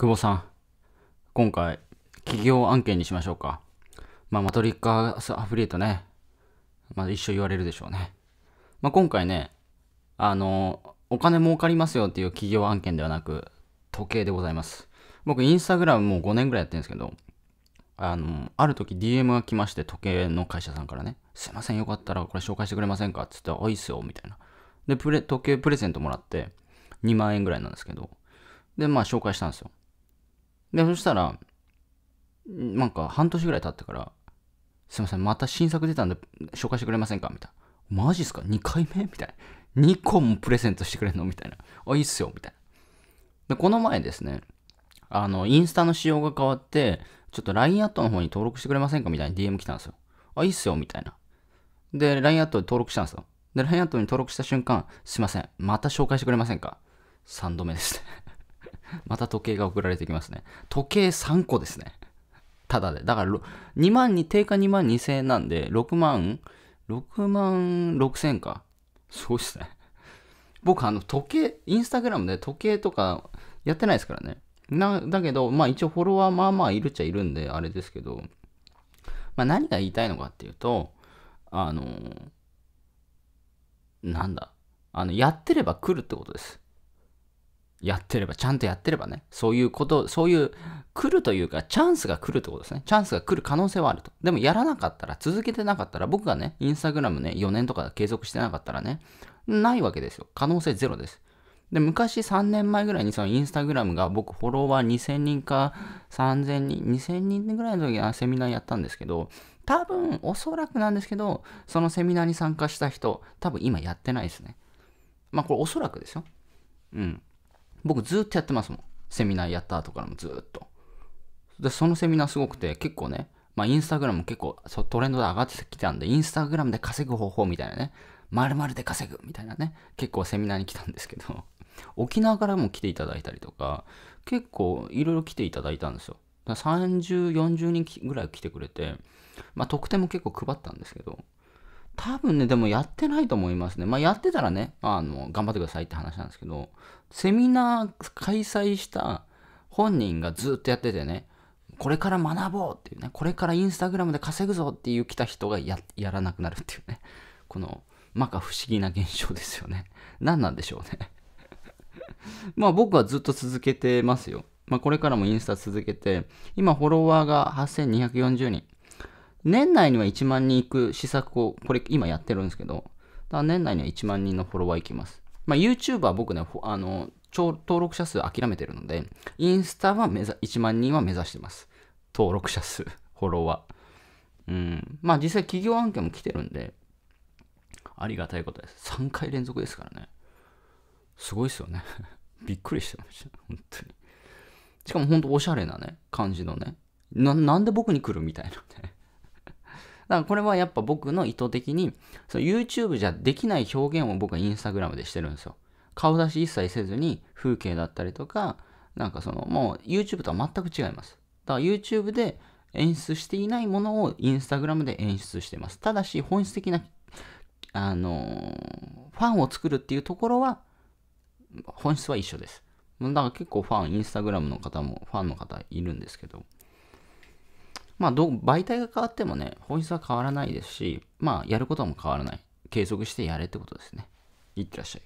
久保さん、今回、企業案件にしましょうか。まあ、マトリックアフリエイトね、まあ、一緒言われるでしょうね。まあ、今回ね、あの、お金儲かりますよっていう企業案件ではなく、時計でございます。僕、インスタグラムもう5年ぐらいやってるんですけど、あの、ある時 DM が来まして、時計の会社さんからね、すいません、よかったらこれ紹介してくれませんかっつって、おいいっすよ、みたいな。で、プレ、時計プレゼントもらって、2万円ぐらいなんですけど、で、まあ、紹介したんですよ。で、そしたら、なんか半年ぐらい経ってから、すいません、また新作出たんで紹介してくれませんかみたいな。マジっすか ?2 回目みたいな。2個もプレゼントしてくれんのみたいな。あ、いいっすよ。みたいな。で、この前ですね、あの、インスタの仕様が変わって、ちょっと LINE アットの方に登録してくれませんかみたいな DM 来たんですよ。あ、いいっすよ。みたいな。で、LINE アットで登録したんですよ。で、LINE アットに登録した瞬間、すいません、また紹介してくれませんか ?3 度目ですねまた時計が送られてきますね。時計3個ですね。ただで。だから、2万に、定価2万2000円なんで、6万、6万6000円か。そうですね。僕、あの、時計、インスタグラムで時計とかやってないですからね。な、だけど、まあ一応フォロワーまあまあいるっちゃいるんで、あれですけど、まあ何が言いたいのかっていうと、あの、なんだ、あの、やってれば来るってことです。やってれば、ちゃんとやってればね、そういうこと、そういう、来るというか、チャンスが来るってことですね。チャンスが来る可能性はあると。でも、やらなかったら、続けてなかったら、僕がね、インスタグラムね、4年とか継続してなかったらね、ないわけですよ。可能性ゼロです。で、昔3年前ぐらいにそのインスタグラムが僕フォロワー2000人か3000人、2000人ぐらいの時にセミナーやったんですけど、多分おそらくなんですけど、そのセミナーに参加した人、多分今やってないですね。まあこれおそらくですよ。うん。僕ずっとやってますもん。セミナーやった後からもずっと。で、そのセミナーすごくて、結構ね、まあ、インスタグラム結構そトレンドで上がってきたんで、インスタグラムで稼ぐ方法みたいなね、まるで稼ぐみたいなね、結構セミナーに来たんですけど、沖縄からも来ていただいたりとか、結構いろいろ来ていただいたんですよ。30、40人ぐらい来てくれて、まあ、特典も結構配ったんですけど、多分ね、でもやってないと思いますね。まあ、やってたらね、あの、頑張ってくださいって話なんですけど、セミナー開催した本人がずっとやっててね、これから学ぼうっていうね、これからインスタグラムで稼ぐぞっていう来た人がやらなくなるっていうね、この、まか不思議な現象ですよね。何なんでしょうね まあ僕はずっと続けてますよ。まあこれからもインスタ続けて、今フォロワーが8240人。年内には1万人いく施策を、これ今やってるんですけど、年内には1万人のフォロワーいきます。まあ、YouTube は僕ね、あの、登録者数諦めてるので、インスタは目1万人は目指してます。登録者数、フォロワー。うん。まあ実際企業案件も来てるんで、ありがたいことです。3回連続ですからね。すごいですよね。びっくりしてました。本当に。しかも本当おしゃれなね、感じのね。な、なんで僕に来るみたいなね。だからこれはやっぱ僕の意図的に、YouTube じゃできない表現を僕は Instagram でしてるんですよ。顔出し一切せずに風景だったりとか、なんかその、もう YouTube とは全く違います。だから YouTube で演出していないものを Instagram で演出してます。ただし、本質的な、あのー、ファンを作るっていうところは、本質は一緒です。だから結構ファン、Instagram の方もファンの方いるんですけど、まあど、媒体が変わってもね、本質は変わらないですし、まあ、やることも変わらない。継続してやれってことですね。いってらっしゃい。